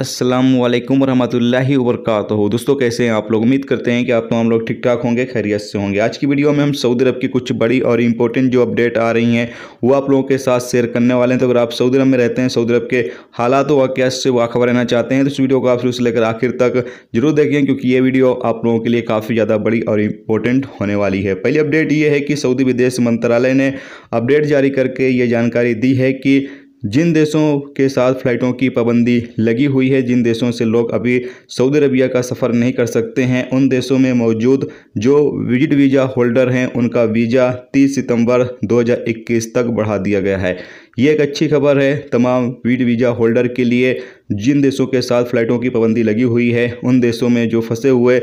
असलम वरहमतुल्लाहि वरक दोस्तों कैसे हैं आप लोग उम्मीद करते हैं कि आप तमाम लोग ठीक ठाक होंगे खैरियत से होंगे आज की वीडियो में हम सऊदी अरब की कुछ बड़ी और इंपॉर्टेंट जो अपडेट आ रही हैं वो आप लोगों के साथ शेयर करने वाले हैं तो अगर आप सऊदी अरब में रहते हैं सऊदी अरब के हालात व से वाखबर रहना चाहते हैं तो इस वीडियो को आप शुरू से लेकर आखिर तक जरूर देखें क्योंकि ये वीडियो आप लोगों के लिए काफ़ी ज़्यादा बड़ी और इम्पोर्टेंट होने वाली है पहली अपडेट ये है कि सऊदी विदेश मंत्रालय ने अपडेट जारी करके ये जानकारी दी है कि जिन देशों के साथ फ़्लाइटों की पाबंदी लगी हुई है जिन देशों से लोग अभी सऊदी अरबिया का सफ़र नहीं कर सकते हैं उन देशों में मौजूद जो विजिट वीज़ा होल्डर हैं उनका वीज़ा 30 सितंबर 2021 तक बढ़ा दिया गया है ये एक अच्छी खबर है तमाम वीड वीज़ा होल्डर के लिए जिन देशों के साथ फ़्लाइटों की पाबंदी लगी हुई है उन देशों में जो फंसे हुए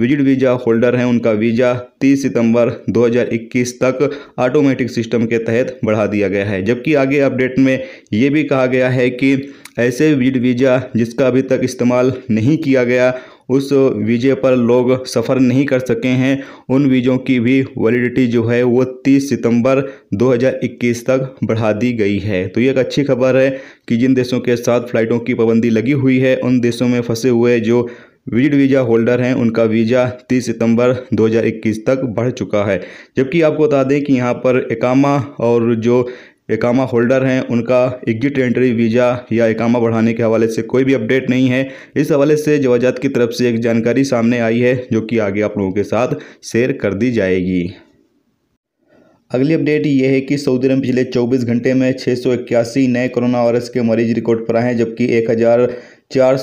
विजिट वीज़ा होल्डर हैं उनका वीज़ा 30 सितंबर 2021 तक ऑटोमेटिक सिस्टम के तहत बढ़ा दिया गया है जबकि आगे अपडेट में ये भी कहा गया है कि ऐसे विजिट वीज़ा जिसका अभी तक इस्तेमाल नहीं किया गया उस वीजे पर लोग सफ़र नहीं कर सके हैं उन वीज़ों की भी वैलिडिटी जो है वो 30 सितंबर 2021 तक बढ़ा दी गई है तो ये एक अच्छी खबर है कि जिन देशों के साथ फ़्लाइटों की पाबंदी लगी हुई है उन देशों में फंसे हुए जो विजिट वीज़ा होल्डर हैं उनका वीज़ा 30 सितंबर 2021 तक बढ़ चुका है जबकि आपको बता दें कि यहाँ पर एकामा और जो एकामा होल्डर हैं उनका एग्जिट एंट्री वीज़ा या एकामा बढ़ाने के हवाले से कोई भी अपडेट नहीं है इस हवाले से जवाजात की तरफ से एक जानकारी सामने आई है जो कि आगे आप लोगों के साथ शेयर कर दी जाएगी अगली अपडेट ये है कि सऊदी अरब पिछले 24 घंटे में छः नए कोरोना वायरस के मरीज रिकॉर्ड पर आए हैं जबकि एक चार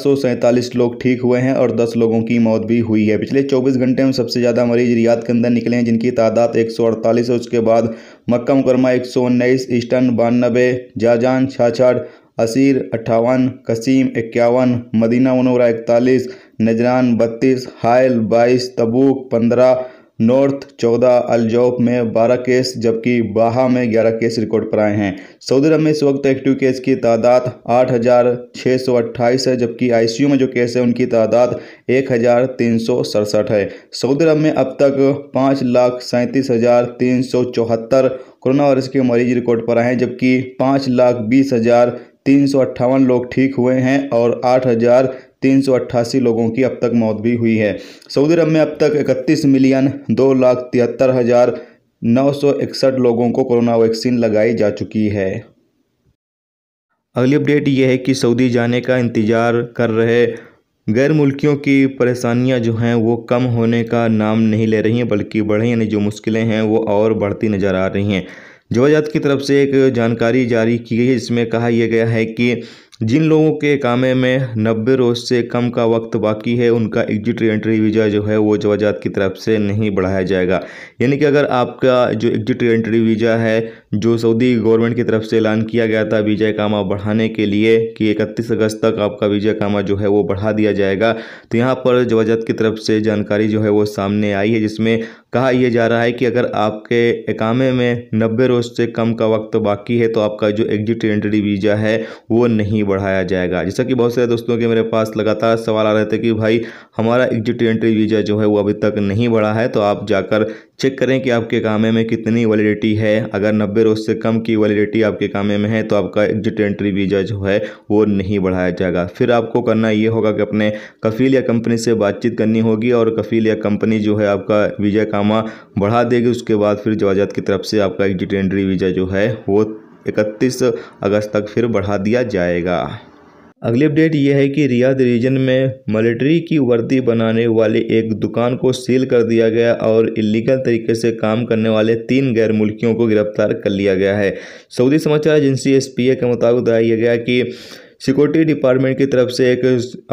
लोग ठीक हुए हैं और 10 लोगों की मौत भी हुई है पिछले 24 घंटे में सबसे ज़्यादा मरीज रियाद के अंदर निकले हैं जिनकी तादाद एक है उसके बाद मक्का मुकरमा एक सौ उन्नीस ईस्टर्न बानबे जाजान छाछड़ असीर अट्ठावन कसीम इक्यावन मदीना उनोरा इकतालीस नजरान बत्तीस हायल बाईस तबूक पंद्रह नॉर्थ चौदह अलजौब में बारह केस जबकि बाहा में ग्यारह केस रिकॉर्ड पर आए हैं सऊदी अरब में इस वक्त एक्टिव केस की तादाद आठ हज़ार छः सौ अट्ठाईस है जबकि आईसीयू में जो केस है उनकी तादाद एक हज़ार तीन सौ सड़सठ है सऊदी अरब में अब तक पाँच लाख सैंतीस हज़ार तीन सौ चौहत्तर कोरोना वायरस के मरीज रिकॉर्ड पर आए हैं जबकि पाँच लाख बीस हज़ार तीन सौ अट्ठावन लोग ठीक हुए हैं और आठ हज़ार तीन लोगों की अब तक मौत भी हुई है सऊदी अरब में अब तक इकतीस मिलियन दो लाख तिहत्तर हज़ार नौ सौ इकसठ लोगों को कोरोना वैक्सीन लगाई जा चुकी है अगली अपडेट यह है कि सऊदी जाने का इंतज़ार कर रहे गैर मुल्कियों की परेशानियां जो हैं वो कम होने का नाम नहीं ले रही हैं बल्कि बढ़ें यानी जो मुश्किलें हैं वो और बढ़ती नज़र आ रही हैं जवाजात की तरफ से एक जानकारी जारी की गई है जिसमें कहा यह गया है कि जिन लोगों के कामे में नब्बे रोज़ से कम का वक्त बाकी है उनका एग्जिट एंट्री वीज़ा जो है वो जवाजात की तरफ से नहीं बढ़ाया जाएगा यानी कि अगर आपका जो एग्जिट एंट्री वीज़ा है जो सऊदी गवर्नमेंट की तरफ से ऐलान किया गया था विजय कामा बढ़ाने के लिए कि इकतीस अगस्त तक आपका विजय कामा जो है वो बढ़ा दिया जाएगा तो यहाँ पर जवाजत की तरफ से जानकारी जो है वो सामने आई है जिसमें कहा यह जा रहा है कि अगर आपके एकामे में नब्बे रोज़ से कम का वक्त बाकी है तो आपका जो एग्जिट एंट्री वीज़ा है वो नहीं बढ़ाया जाएगा जैसा कि बहुत सारे दोस्तों के मेरे पास लगातार सवाल आ रहे थे कि भाई हमारा एग्जिट एंट्री वीज़ा जो है वो अभी तक नहीं बढ़ा है तो आप जाकर चेक करें कि आपके एकामे में कितनी वैलिडिटी है अगर नब्बे अगर उससे कम की वैलिडिटी आपके कामे में है तो आपका एग्जिट एंट्री वीज़ा जो है वो नहीं बढ़ाया जाएगा फिर आपको करना ये होगा कि अपने कफील या कंपनी से बातचीत करनी होगी और कफील या कंपनी जो है आपका वीज़ा कामा बढ़ा देगी उसके बाद फिर जवाजात की तरफ से आपका एग्जिट एंट्री वीज़ा जो है वो इकतीस अगस्त तक फिर बढ़ा दिया जाएगा अगली अपडेट यह है कि रियाद रीजन में मिलिट्री की वर्दी बनाने वाली एक दुकान को सील कर दिया गया और इलीगल तरीके से काम करने वाले तीन गैर मुल्कियों को गिरफ्तार कर लिया गया है सऊदी समाचार एजेंसी एस के मुताबिक बताया गया कि सिक्योरिटी डिपार्टमेंट की तरफ से एक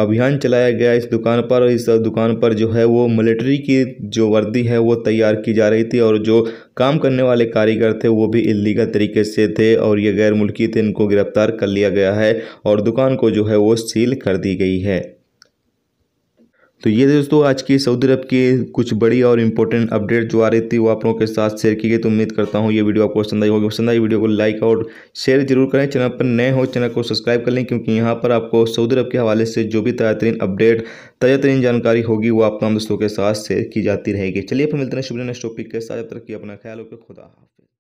अभियान चलाया गया इस दुकान पर इस दुकान पर जो है वो मिलिट्री की जो वर्दी है वो तैयार की जा रही थी और जो काम करने वाले कारीगर थे वो भी इलीगल तरीके से थे और ये गैर मुल्की थे इनको गिरफ्तार कर लिया गया है और दुकान को जो है वो सील कर दी गई है तो ये दोस्तों आज की सऊदी अरब की कुछ बड़ी और इंपॉर्टेंट अपडेट जो आ रही थी वो आप लोगों के साथ शेयर की गई तो उम्मीद करता हूँ ये वीडियो आपको पसंद आई होगी पसंद आई वीडियो को लाइक और शेयर जरूर करें चैनल पर नए हो चैनल को सब्सक्राइब कर लें क्योंकि यहाँ पर आपको सऊदी अरब के हवाले से जो भी ताज़ा तरीन अपडेट ताज़ा तरीन जानकारी होगी वो आप तमाम दोस्तों के साथ शेयर की जाती रहेगी चलिए फिर मिलते हैं शुभ नेक्स्ट टॉपिक के साथ तरक्की अपना ख्याल होकर खुदा हाफिज़